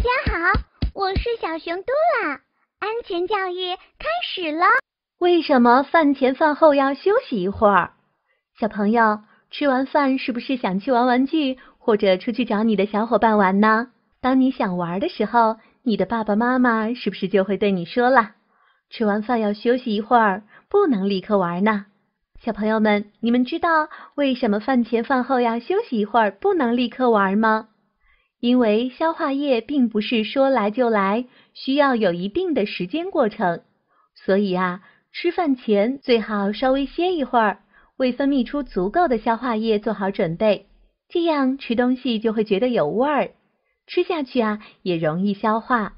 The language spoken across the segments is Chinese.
大家好，我是小熊嘟啦。安全教育开始了。为什么饭前饭后要休息一会儿？小朋友吃完饭是不是想去玩玩具，或者出去找你的小伙伴玩呢？当你想玩的时候，你的爸爸妈妈是不是就会对你说了，吃完饭要休息一会儿，不能立刻玩呢？小朋友们，你们知道为什么饭前饭后要休息一会儿，不能立刻玩吗？因为消化液并不是说来就来，需要有一定的时间过程，所以啊，吃饭前最好稍微歇一会儿，为分泌出足够的消化液做好准备。这样吃东西就会觉得有味儿，吃下去啊也容易消化。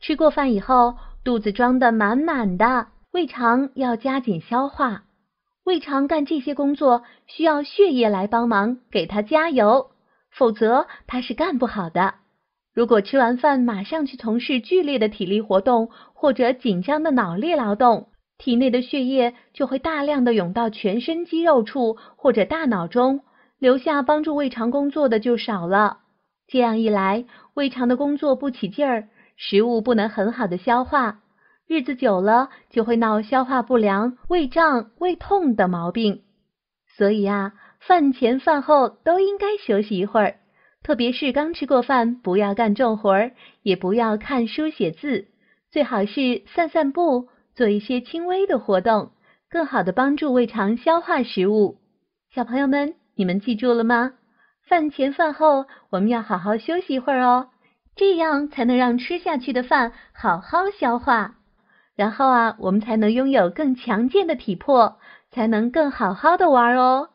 吃过饭以后，肚子装得满满的，胃肠要加紧消化。胃肠干这些工作需要血液来帮忙，给它加油。否则，他是干不好的。如果吃完饭马上去从事剧烈的体力活动或者紧张的脑力劳动，体内的血液就会大量的涌到全身肌肉处或者大脑中，留下帮助胃肠工作的就少了。这样一来，胃肠的工作不起劲儿，食物不能很好的消化，日子久了就会闹消化不良、胃胀、胃痛的毛病。所以啊。饭前饭后都应该休息一会儿，特别是刚吃过饭，不要干重活儿，也不要看书写字，最好是散散步，做一些轻微的活动，更好的帮助胃肠消化食物。小朋友们，你们记住了吗？饭前饭后我们要好好休息一会儿哦，这样才能让吃下去的饭好好消化，然后啊，我们才能拥有更强健的体魄，才能更好好的玩哦。